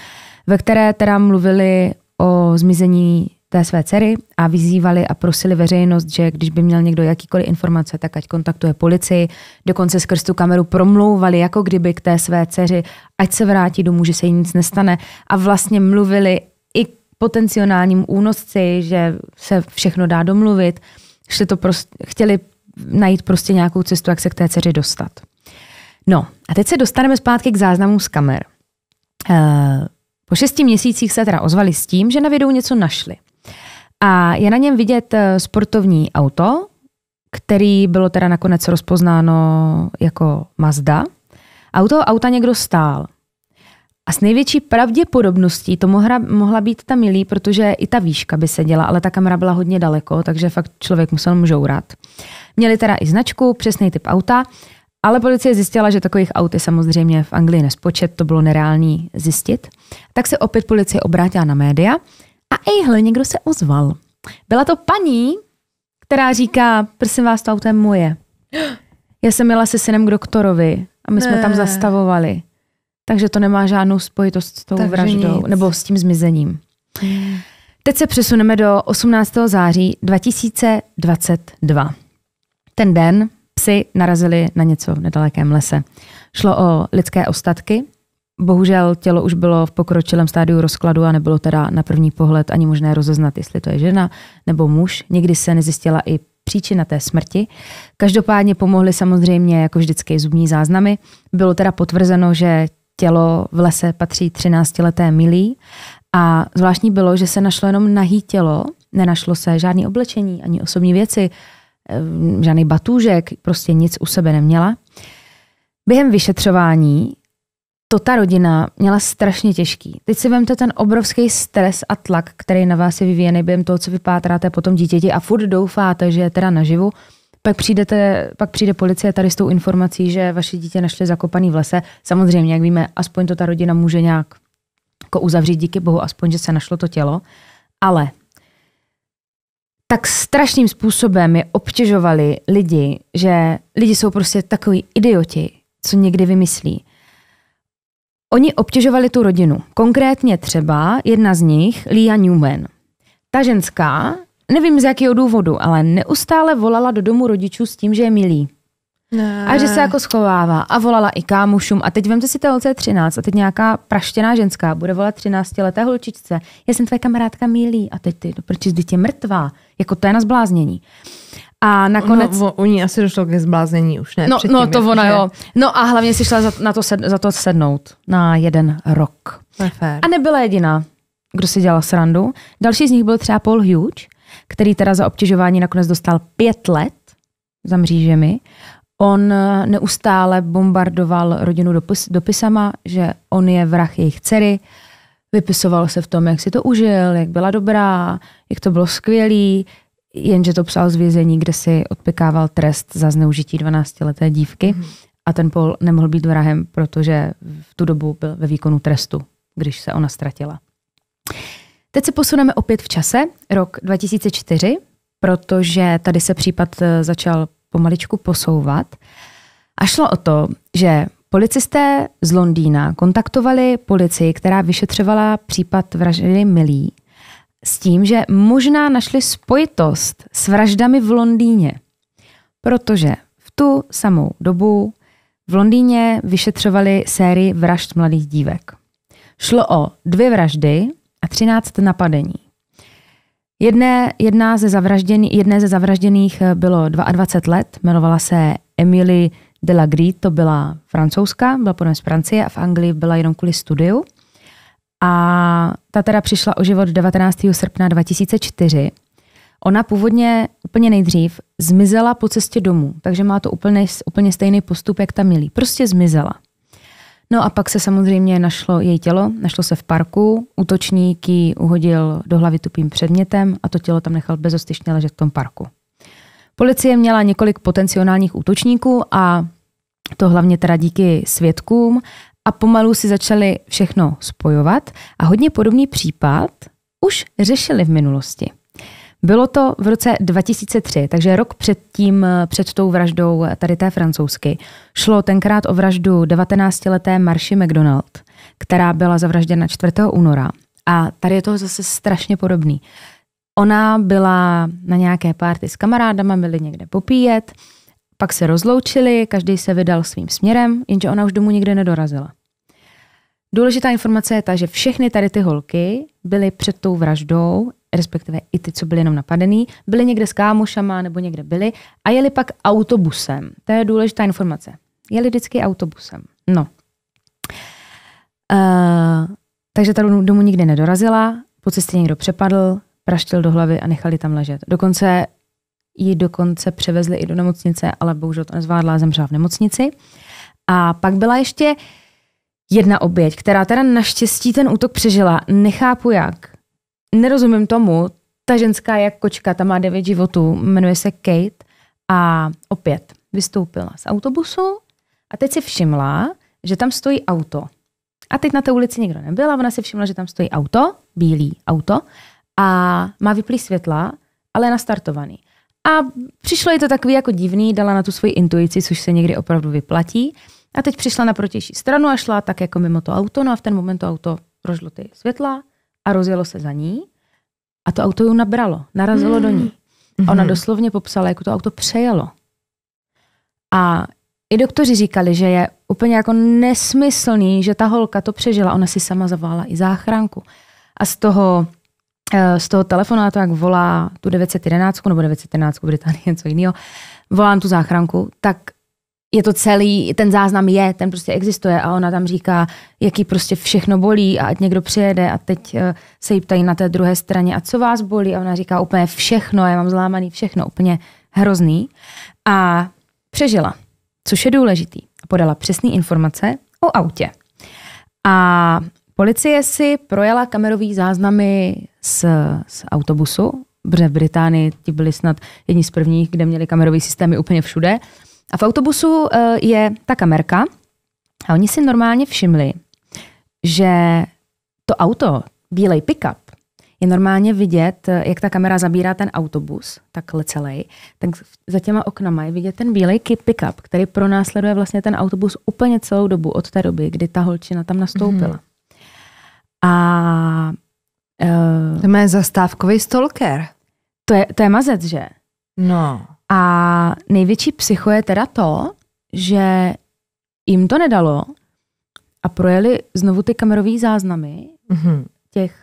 B: ve které teda mluvili o zmizení té své dcery a vyzývali a prosili veřejnost, že když by měl někdo jakýkoliv informace, tak ať kontaktuje policii. Dokonce skrz tu kameru promlouvali, jako kdyby k té své dceři, ať se vrátí domů, že se jí nic nestane. A vlastně mluvili i k potenciálním únosci, že se všechno dá domluvit. Šli to prostě, chtěli najít prostě nějakou cestu, jak se k té dceři dostat. No a teď se dostaneme zpátky k záznamům z kamer. Uh, po šesti měsících se teda ozvali s tím, že na videu něco našli. A je na něm vidět eh, sportovní auto, který bylo teda nakonec rozpoznáno jako Mazda. A u toho auta někdo stál. A s největší pravděpodobností to mohla, mohla být ta milí, protože i ta výška by se děla, ale ta kamera byla hodně daleko, takže fakt člověk musel žourat. Měli teda i značku, přesný typ auta, ale policie zjistila, že takových aut je samozřejmě v Anglii nespočet, to bylo nereální zjistit. Tak se opět policie obrátila na média a ejhle, někdo se ozval. Byla to paní, která říká, prosím vás, to auto je moje. Já jsem jela se synem k doktorovi a my ne. jsme tam zastavovali. Takže to nemá žádnou spojitost s tou Takže vraždou nic. nebo s tím zmizením. Teď se přesuneme do 18. září 2022. Ten den psy narazili na něco v nedalekém lese. Šlo o lidské ostatky, Bohužel tělo už bylo v pokročilém stádiu rozkladu a nebylo teda na první pohled ani možné rozeznat, jestli to je žena nebo muž. Někdy se nezjistila i příčina té smrti. Každopádně pomohly samozřejmě, jako vždycky, zubní záznamy. Bylo teda potvrzeno, že tělo v lese patří 13-leté Milí a zvláštní bylo, že se našlo jenom nahý tělo, nenašlo se žádné oblečení, ani osobní věci, ehm, žádný batůžek, prostě nic u sebe neměla. Během vyšetřování to ta rodina měla strašně těžký. Teď si vemte ten obrovský stres a tlak, který na vás je vyvíjený během toho, co vypátráte potom dítěti a furt doufáte, že je teda naživu. Pak, přijdete, pak přijde policie tady s tou informací, že vaše dítě našli zakopaný v lese. Samozřejmě, jak víme, aspoň to ta rodina může nějak jako uzavřít, díky bohu, aspoň, že se našlo to tělo. Ale tak strašným způsobem je obtěžovali lidi, že lidi jsou prostě takový idioti, co někdy vymyslí Oni obtěžovali tu rodinu. Konkrétně třeba jedna z nich, Lia Newman. Ta ženská, nevím z jakého důvodu, ale neustále volala do domu rodičů s tím, že je milý. Ne. A že se jako schovává a volala i kámošům. A teď vemte si je 13 a teď nějaká praštěná ženská bude volat 13 leté holčičce. Já jsem tvoje kamarádka milý. A teď ty, no, proč jsi dítě mrtvá? Jako to je na zbláznění.
A: A nakonec... No, u ní asi došlo ke zbláznění už, ne? No, Předtím, no to ona že... jo.
B: No a hlavně si šla za, na to sed, za to sednout na jeden rok. Nefér. A nebyla jediná, kdo si dělala srandu. Další z nich byl třeba Paul Hughes, který teda za obtěžování nakonec dostal pět let za mřížemi. On eh, neustále bombardoval rodinu dopis, dopisama, že on je vrah jejich dcery, vypisoval se v tom, jak si to užil, jak byla dobrá, jak to bylo skvělý, jenže to psal z vězení, kde si odpekával trest za zneužití 12-leté dívky mm. a ten Paul nemohl být vrahem, protože v tu dobu byl ve výkonu trestu, když se ona ztratila. Teď se posuneme opět v čase, rok 2004, protože tady se případ eh, začal pomaličku posouvat. A šlo o to, že policisté z Londýna kontaktovali policii, která vyšetřovala případ vraždy Milí s tím, že možná našli spojitost s vraždami v Londýně, protože v tu samou dobu v Londýně vyšetřovali sérii vražd mladých dívek. Šlo o dvě vraždy a třináct napadení. Jedné, jedna ze zavražděný, jedné ze zavražděných eh, bylo 22 let, jmenovala se Emily Delagry, to byla francouzská, byla podle z Francie a v Anglii byla jenom kvůli studiu. A ta teda přišla o život 19. srpna 2004. Ona původně úplně nejdřív zmizela po cestě domů, takže má to úplně, úplně stejný postup, jak ta milí. Prostě zmizela. No a pak se samozřejmě našlo její tělo, našlo se v parku, útočník ji uhodil do hlavy tupým předmětem a to tělo tam nechal bezostyšně ležet v tom parku. Policie měla několik potenciálních útočníků a to hlavně teda díky svědkům a pomalu si začali všechno spojovat a hodně podobný případ už řešili v minulosti. Bylo to v roce 2003, takže rok před tím, před tou vraždou tady té francouzsky, šlo tenkrát o vraždu 19-leté Marši McDonald, která byla zavražděna 4. února. A tady je to zase strašně podobný. Ona byla na nějaké párty s kamarádama, byli někde popíjet, pak se rozloučili, každý se vydal svým směrem, jenže ona už domů nikde nedorazila. Důležitá informace je ta, že všechny tady ty holky byly před tou vraždou, respektive i ty, co byly jenom napadený, byly někde s kámošama nebo někde byly a jeli pak autobusem. To je důležitá informace. Jeli vždycky autobusem. No. Uh, takže ta domů nikdy nedorazila, po cestě někdo přepadl, praštil do hlavy a nechali tam ležet. Dokonce ji dokonce převezli i do nemocnice, ale bohužel to nezvládla, zemřela v nemocnici. A pak byla ještě jedna oběť, která teda naštěstí ten útok přežila. Nechápu jak. Nerozumím tomu, ta ženská je kočka, ta má devět životů, jmenuje se Kate a opět vystoupila z autobusu a teď si všimla, že tam stojí auto. A teď na té ulici nikdo nebyl a ona si všimla, že tam stojí auto, bílý auto a má vyplý světla, ale je nastartovaný. A přišlo je to takový jako divný, dala na tu svoji intuici, což se někdy opravdu vyplatí. A teď přišla na protější stranu a šla tak jako mimo to auto, no a v ten moment to auto prožlo ty světla a rozjelo se za ní a to auto ju nabralo, narazilo mm. do ní. A hmm. ona mhm. doslovně popsala, jak to auto přejelo. A i doktoři říkali, že je úplně jako nesmyslný, že ta holka to přežila. Ona si sama zavolala i záchranku. A z toho Eh, z toho telefonátu, jak volá tu 911, nebo 911 Británie, něco jiného, volám tu záchranku, tak je to celý, ten záznam je, ten prostě existuje a ona tam říká, jaký prostě všechno bolí a ať někdo přijede a teď eh, se jí ptají na té druhé straně a co vás bolí a ona říká úplně všechno, já mám zlámaný všechno, úplně hrozný a přežila, což je důležitý. Podala přesné informace o autě. A Policie si projela kamerový záznamy z, z autobusu, protože v Británii ti byli snad jedni z prvních, kde měli kamerový systémy úplně všude. A v autobusu uh, je ta kamerka a oni si normálně všimli, že to auto, bílej pickup, je normálně vidět, eh, jak ta kamera zabírá ten autobus, takhle celý, tak za těma oknama je vidět ten bílej pickup, který pronásleduje vlastně ten autobus úplně celou dobu od té doby, kdy ta holčina tam nastoupila. Mm-hmm. A Uh, to je zastávkový stalker. To je, to je mazec, že? No. A největší psycho je teda to, že jim to nedalo a projeli znovu ty kamerové záznamy mm-hmm. těch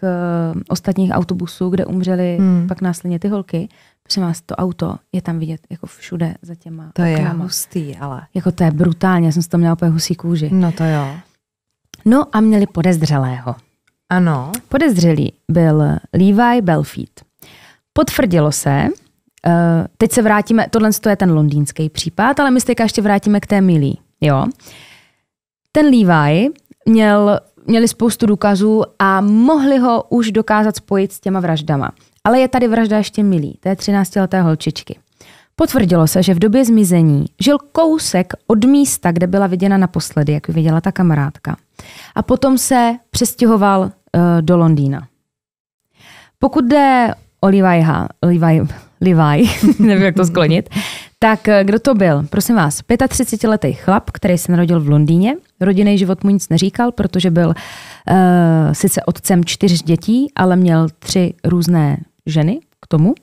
B: uh, ostatních autobusů, kde umřeli mm. pak následně ty holky. Prosím vás, to auto je tam vidět jako všude za těma To okrama. je hustý, ale. Jako to je brutálně, já jsem si to měla úplně husí kůži. No to jo. No a měli podezřelého. Ano. Podezřelý byl Levi Belfield. Potvrdilo se, uh, teď se vrátíme, tohle je ten londýnský případ, ale my se ještě vrátíme k té milí. Jo. Ten Levi měl, měli spoustu důkazů a mohli ho už dokázat spojit s těma vraždama. Ale je tady vražda ještě milí, té 13-leté holčičky. Potvrdilo se, že v době zmizení žil kousek od místa, kde byla viděna naposledy, jak ji viděla ta kamarádka. A potom se přestěhoval Eh, do Londýna. Pokud jde o Leviha, Levi, Levi, nevím, jak to sklonit, tak eh, kdo to byl? Prosím vás, 35-letý chlap, který se narodil v Londýně. Rodinný život mu nic neříkal, protože byl uh, sice otcem čtyř dětí, ale měl tři různé ženy k tomu.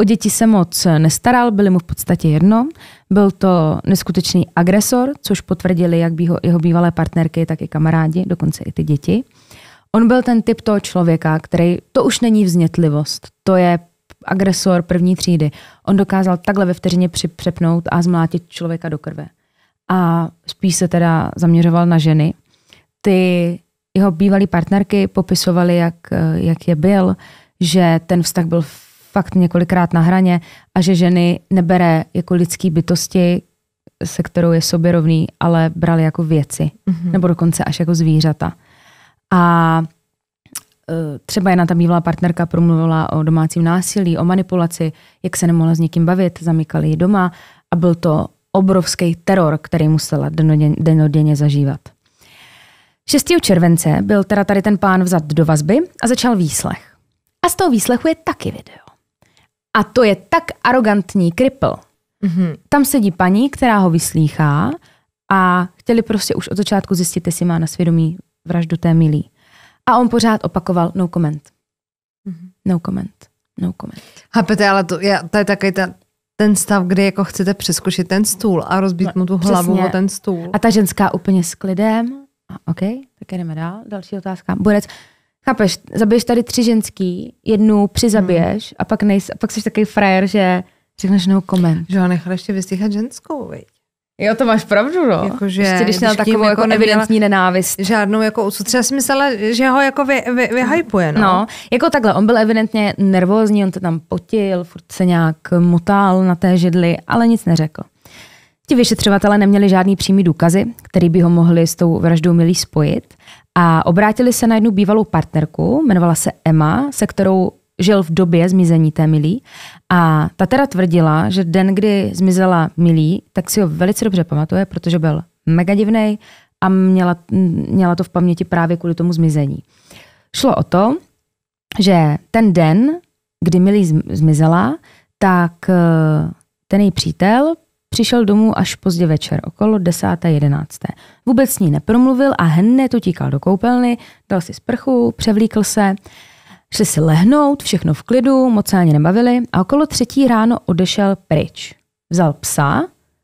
B: O děti se moc nestaral, byly mu v podstatě jedno. Byl to neskutečný agresor, což potvrdili jak jeho bývalé partnerky, tak i kamarádi, dokonce i ty děti. On byl ten typ toho člověka, který, to už není vznětlivost, to je agresor první třídy. On dokázal takhle ve vteřině přepnout a zmlátit člověka do krve. A spíš se teda zaměřoval na ženy. Ty jeho bývalý partnerky popisovali, jak, jak je byl, že ten vztah byl fakt několikrát na hraně a že ženy nebere jako lidský bytosti, se kterou je sobě rovný, ale brali jako věci, mm-hmm. nebo dokonce až jako zvířata. A e, třeba jedna ta bývalá partnerka promluvila o domácím násilí, o manipulaci, jak se nemohla s někým bavit, zamykali ji doma a byl to obrovský teror, který musela denodenně zažívat. 6. července byl teda tady ten pán vzat do vazby a začal výslech. A z toho výslechu je taky video. A to je tak arrogantní kripl. Mm-hmm. Tam sedí paní, která ho vyslýchá a chtěli prostě už od začátku zjistit, jestli má na svědomí vraždu té milí. A on pořád opakoval no comment. Mhm. No comment. No comment.
A: Chápete, ale to je, to je taky ten, ten stav, kdy jako chcete přeskočit ten stůl a rozbít no, mu tu hlavu Přesně. o ten stůl. A ta ženská úplně s klidem. A, OK, tak jdeme dál.
B: Další otázka. Borec, chápeš, zabiješ tady tři ženský, jednu přizabiješ hmm. a pak, nejsi, a pak jsi takový frajer,
A: že řekneš no comment. Že ho nechal ještě vystychat ženskou, viď?
B: Jo, to máš pravdu, no.
A: že, Ještě když měl takovou jako, jako evidentní nenávist. Žádnou jako úctu. Já si myslela, že ho jako vy, vy, vyhypuje, no. no.
B: jako takhle, on byl evidentně nervózní, on to tam potil, furt se nějak mutál na té židli, ale nic neřekl. Ti vyšetřovatele neměli žádný přímý důkazy, který by ho mohli s tou vraždou milí spojit a obrátili se na jednu bývalou partnerku, jmenovala se Emma, se kterou žil v době zmizení té Milí a ta teda tvrdila, že den, kdy zmizela Milí, tak si ho velice dobře pamatuje, protože byl mega divný a měla, měla to v paměti právě kvůli tomu zmizení. Šlo o to, že ten den, kdy Milí zmizela, tak eh, ten její přítel přišel domů až pozdě večer, okolo 10. 11. Vůbec s ní nepromluvil a hned utíkal do koupelny, dal si sprchu, převlíkl se Šli si lehnout, všechno v klidu, moc se ani nebavili a okolo třetí ráno odešel pryč. Vzal psa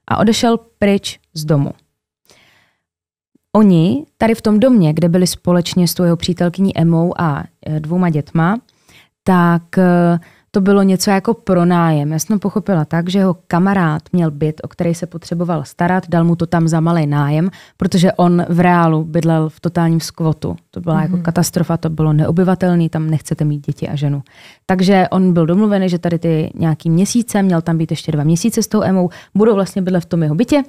B: a odešel pryč z domu. Oni tady v tom domě, kde byli společně s tou jeho přítelkyní Emou a e, dvouma dětma, tak e, to bylo něco jako pronájem. Já jsem pochopila tak, že jeho kamarád měl byt, o který se potřeboval starat, dal mu to tam za malý nájem, protože on v reálu bydlel v totálním skvotu. To byla mm-hmm. jako mhm. katastrofa, to bylo neobyvatelný, tam nechcete mít děti a ženu. Takže on byl domluvený, že tady ty nějaký měsíce, měl tam být ještě dva měsíce s tou Emou, budou vlastně bydlet v tom jeho bytě,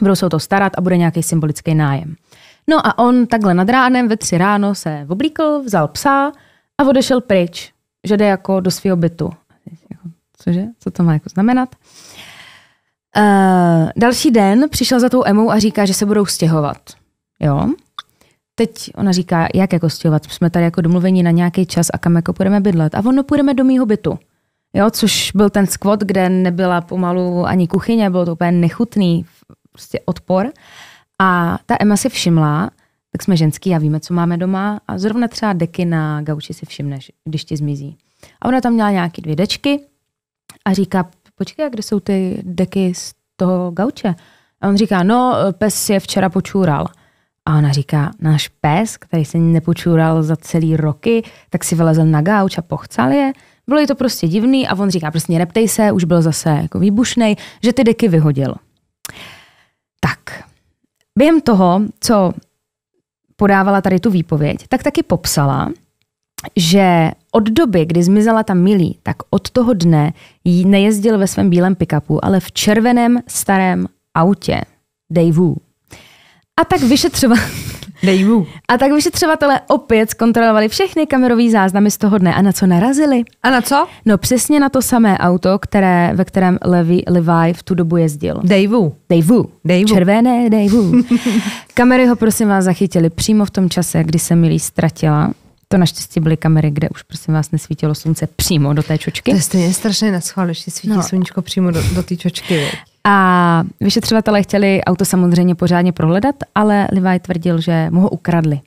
B: budou se o to starat a bude nějaký symbolický nájem. No a on takhle nad ránem ve tři ráno se oblíkl, vzal psa a odešel pryč že jde jako do svého bytu. Jako, cože? Co to má jako znamenat? Uh, další den přišel za tou Emou a říká, že se budou stěhovat. Jo? Teď ona říká, jak jako stěhovat? Jsme tady jako domluveni na nějaký čas a kam jako půjdeme bydlet. A ono půjdeme do mýho bytu. Jo, což byl ten skvot, kde nebyla pomalu ani kuchyně, bylo to úplně nechutný prostě odpor. A ta Emma si všimla, tak jsme ženský a víme, co máme doma a zrovna třeba deky na gauči si všimneš, když ti zmizí. A ona tam měla nějaký dvě dečky a říká, počkej, kde jsou ty deky z toho gauče? A on říká, no, pes je včera počúral. A ona říká, náš pes, který se nepočúral za celý roky, tak si vylezl na gauč a pochcal je. Bylo je to prostě divný a on říká, prostě neptej se, už byl zase jako výbušnej, že ty deky vyhodil. Tak, během toho, co podávala tady tu výpověď, tak taky popsala, že od doby, kdy zmizela ta Milí, tak od toho dne jí nejezdil ve svém bílém pickupu, ale v červeném starém autě Daveu. A tak vyšetřovala... Dej mu. A tak vyšetřovatelé opět zkontrolovali všechny kamerové záznamy z toho dne a na co narazili. A na co? No přesně na to samé auto, které, ve kterém Levi, Levi v tu dobu jezdil. Dejvu. Dejvu. Dejvu. Červené Dejvu. Kamery ho prosím vás zachytily přímo v tom čase, kdy se Milí ztratila. To naštěstí byly kamery, kde už prosím vás nesvítilo slunce přímo do té čočky. To
A: je strašně na schvál, že svítí no. sluníčko přímo do, do té čočky.
B: A vyšetřovatelé chtěli auto samozřejmě pořádně prohledat, ale Levi tvrdil, že mu ho ukradli,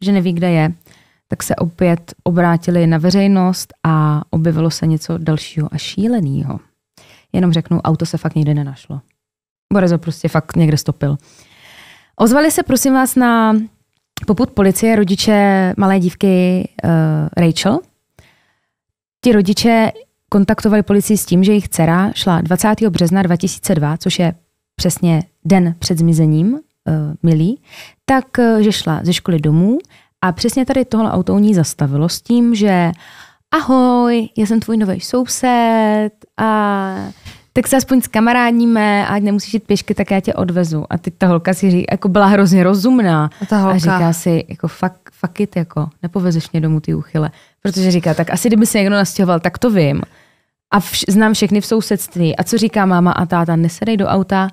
B: že neví, kde je. Tak se opět obrátili na veřejnost a objevilo se něco dalšího a šíleného. Jenom řeknu, auto se fakt nikdy nenašlo. Borezo prostě fakt někde stopil. Ozvali se prosím vás na poput policie rodiče malé dívky uh, Rachel. Ti rodiče kontaktovali policii s tím, že jejich dcera šla 20. března 2002, což je přesně den před zmizením uh, milí, tak eh, že šla ze školy domů a přesně tady tohle auto u ní zastavilo s tím, že ahoj, já jsem tvůj nový soused a tak se aspoň zkamarádníme a ať nemusíš jít pěšky, tak já tě odvezu. A teď ta holka si říká, jako byla hrozně rozumná. A, ta holka. a říká si, jako fakt, fuck it, jako nepovezeš mě domů ty uchyle. Protože říká, tak asi kdyby se někdo nastěhoval, tak to vím a vš- znám všechny v sousedství. A co říká máma a táta? Nesedej do auta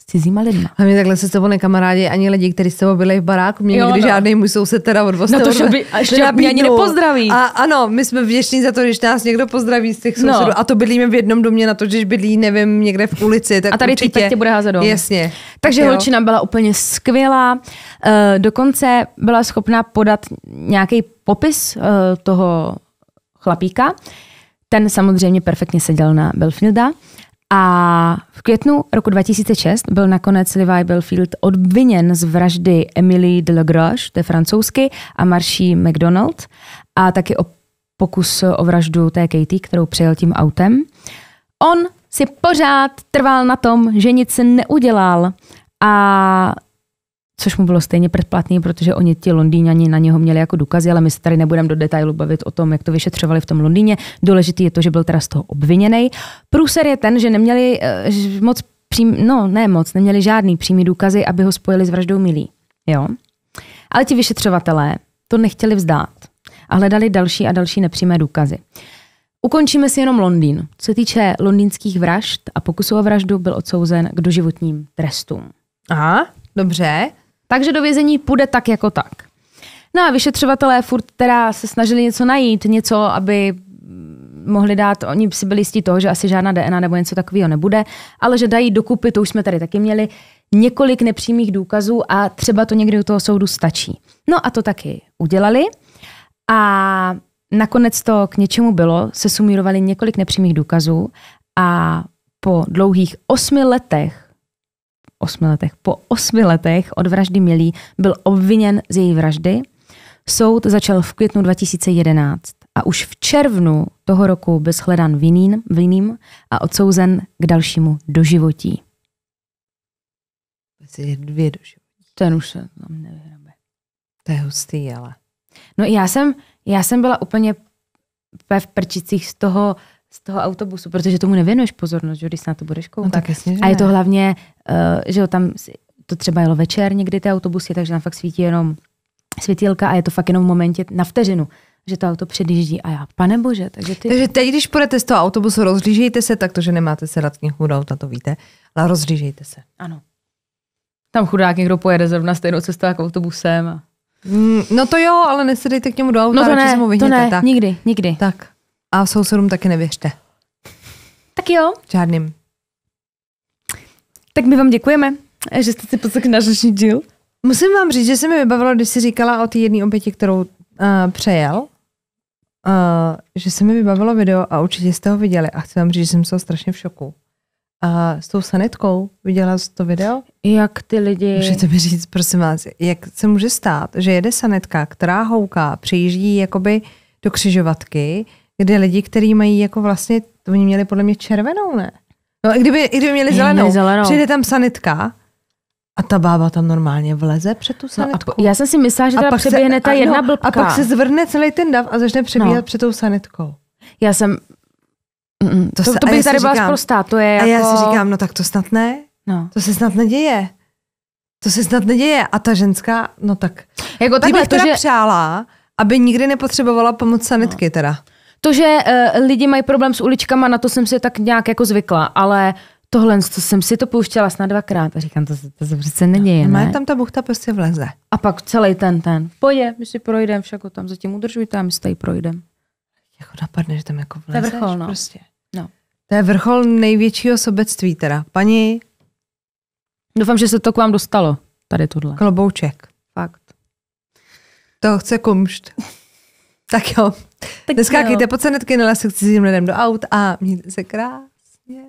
B: s cizíma lidma. A mě takhle se s tebou
A: nekamarádi ani lidi, kteří s tebou byli v baráku. Mě jo, nikdy no. žádný můj soused teda od No to, že by ještě mě ani no. nepozdraví. A ano, my jsme vděční za to, když nás někdo pozdraví z těch no. sousedů. No. A to bydlíme v jednom domě na to, když bydlí, nevím, někde v ulici. Tak a tady určitě... tě bude házet dom. Jasně. Takže tak holčina byla
B: úplně skvělá. Uh, dokonce byla schopná podat nějaký popis uh, toho chlapíka, ten samozřejmě perfektně seděl na Belfielda a v květnu roku 2006 byl nakonec Levi Belfield odviněn z vraždy Emily de Lagrange, to je francouzsky, a Marší McDonald a taky o pokus o vraždu té Katie, kterou přijel tím autem. On si pořád trval na tom, že nic neudělal a což mu bylo stejně předplatný, protože oni ti Londýňani na něho měli jako důkazy, ale my se tady nebudeme do detailu bavit o tom, jak to vyšetřovali v tom Londýně. Důležitý je to, že byl teda z toho obviněný. Průser je ten, že neměli eh, že moc přím, no ne moc, neměli žádný přímý důkazy, aby ho spojili s vraždou Milí. Jo? Ale ti vyšetřovatelé to nechtěli vzdát a hledali další a další nepřímé důkazy. Ukončíme si jenom Londýn. Co se týče londýnských vražd a pokusu o vraždu, byl odsouzen k doživotním trestům. Aha, dobře. Takže do vězení půjde tak jako tak. No a vyšetřovatelé furt teda se snažili něco najít, něco, aby mohli dát, oni si byli jistí toho, že asi žádná DNA nebo něco takového nebude, ale že dají dokupy, to už jsme tady taky měli, několik nepřímých důkazů a třeba to někdy u toho soudu stačí. No a to taky udělali a nakonec to k něčemu bylo, se sumírovali několik nepřímých důkazů a po dlouhých osmi letech osmi letech, po osmi letech od vraždy Milí byl obviněn z její vraždy. Soud začal v květnu 2011 a už v červnu toho roku byl shledán vinným, vinným a odsouzen k dalšímu doživotí.
A: Asi dvě
B: doživotí. Ten už se tam no, nevyhrabe. To je hustý, ale. No já jsem, já jsem byla úplně v prčicích z toho, z toho autobusu, protože tomu nevěnuješ pozornost, že když se na to budeš koukat. No tak jasně, že a je to hlavně, uh, že jo, tam to třeba jelo večer někdy ty autobusy, takže tam fakt svítí jenom světílka a je to fakt jenom v momentě na vteřinu že to auto předjíždí a já, pane
A: bože, takže ty... Takže teď, když půjdete z toho autobusu, rozřížejte se, tak to, že nemáte se k němu auta, to víte, ale rozřížejte se. Ano. Tam chudák
B: někdo pojede zrovna stejnou cestou jako autobusem. A...
A: Mm, no to jo, ale nesedejte k němu do auta, no to ne, to ne, tak. nikdy, nikdy. Tak. A sousedům taky nevěřte. Tak jo. Žádným. Tak my vám děkujeme, že jste si poslechli náš dnešní díl. Musím vám říct, že se mi vybavilo, když jsi říkala o té jedné oběti, kterou uh, přejel, uh, že se mi vybavilo video a určitě jste ho viděli a chci vám říct, že jsem se strašně v šoku. A uh, s tou sanitkou viděla jsi to video? Jak ty lidi... Můžete mi říct, prosím vás, jak se může stát, že jede sanitka, která houká, přijíždí jakoby do křižovatky, kde lidi, kteří mají jako vlastně, to oni měli podle mě červenou, ne? No i kdyby, i kdyby měli zelenou, měli zelenou, přijde tam sanitka a ta bába tam normálně vleze před tu sanitku. No a, já jsem si myslela, že teda přeběhne se, ta jedna blbka. A pak se zvrne celý ten dav a začne přebíhat no. před tou sanitkou. Já jsem... Mm, mm. to, to, se, to bych tady byla zprostá, to je jako... A já si jako- říkám, no tak to snad ne. No. To se snad neděje. To se snad neděje. A ta ženská, no tak... Jako takhle, bych teda že... přála, aby nikdy nepotřebovala pomoc sanitky no. teda.
B: To, že uh, lidi mají problém s uličkama, na to jsem si tak nějak jako zvykla, ale tohle to jsem si to pouštěla snad dvakrát a říkám, to se,
A: to se přece neděje, no, ne? tam ta buchta prostě vleze. A pak celý ten ten,
B: pojde, my si projdeme, však ho tam zatím udržujte
A: a my si tady projdeme. Jako napadne, že tam jako vlezeš. To je vrchol, no. Prostě. no. To je vrchol největšího sobectví teda. Paní... Doufám, že se to k vám dostalo, tady tohle. Klobouček. Fakt. To chce kumšt. Tak jo. Tak Dneska Neskákejte po cenetky, no, se nelesek cizím lidem do aut a mějte se krásně.